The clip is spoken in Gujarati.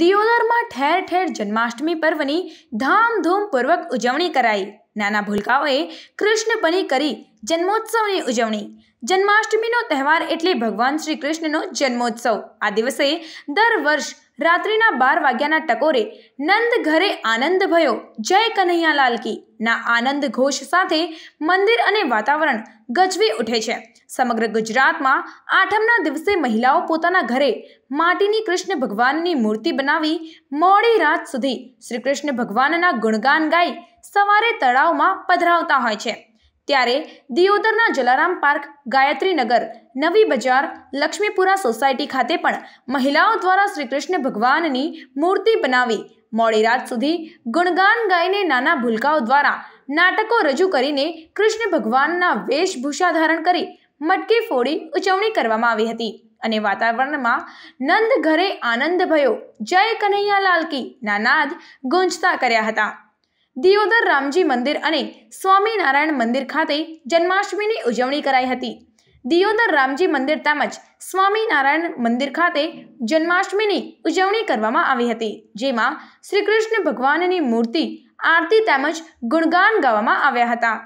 દિયોદરમાં ઠેર ઠેર જન્માષ્ટમી પર્વની ધામધૂમપૂર્વક ઉજવણી કરાઈ નાના ભૂલકાઓએ કૃષ્ણ બની કરી જન્મોત્સવની ઉજવણી જન્માષ્ટમીનો તહેવાર એટલે ભગવાન શ્રી કૃષ્ણનો જન્મોત્સવ આ દિવસે દર વર્ષ રાત્રિના બાર વાગ્યાના ટકોરે નંદ ઘરે આનંદ ભયો જય કનૈયાલાલ કી ના આનંદ ઘોષ સાથે મંદિર અને વાતાવરણ ગજવી ઉઠે છે સમગ્ર ગુજરાતમાં આઠમના દિવસે મહિલાઓ પોતાના ઘરે માટીની કૃષ્ણ ભગવાનની મૂર્તિ બનાવી મોડી રાત સુધી શ્રી કૃષ્ણ ભગવાનના ગુણગાન ગાઈ સવારે તળાવમાં પધરાવતા હોય છે ત્યારે દિયોદરના જલારામ પાર્ક ગાયત્રીનગર નવી બજાર લક્ષ્મીપુરા સોસાયટી ખાતે પણ મહિલાઓ દ્વારા શ્રીકૃષ્ણ ભગવાનની મૂર્તિ બનાવી મોડી રાત સુધી ગુણગાન ગાઈને નાના ભૂલકાઓ દ્વારા નાટકો રજૂ કરીને કૃષ્ણ ભગવાનના વેશભૂષા ધારણ કરી મટકી ફોડી ઉજવણી કરવામાં આવી હતી અને વાતાવરણમાં નંદ ઘરે આનંદ ભયો જય કનૈયાલાલ કી નાનાદ ગુંજતા કર્યા હતા દિયોદર રામજી મંદિર અને સ્વામિનારાયણ મંદિર ખાતે જન્માષ્ટમીની ઉજવણી કરાઈ હતી દિયોદર રામજી મંદિર તેમજ સ્વામિનારાયણ મંદિર ખાતે જન્માષ્ટમીની ઉજવણી કરવામાં આવી હતી જેમાં શ્રીકૃષ્ણ ભગવાનની મૂર્તિ આરતી તેમજ ગુણગાન ગાવામાં આવ્યા હતા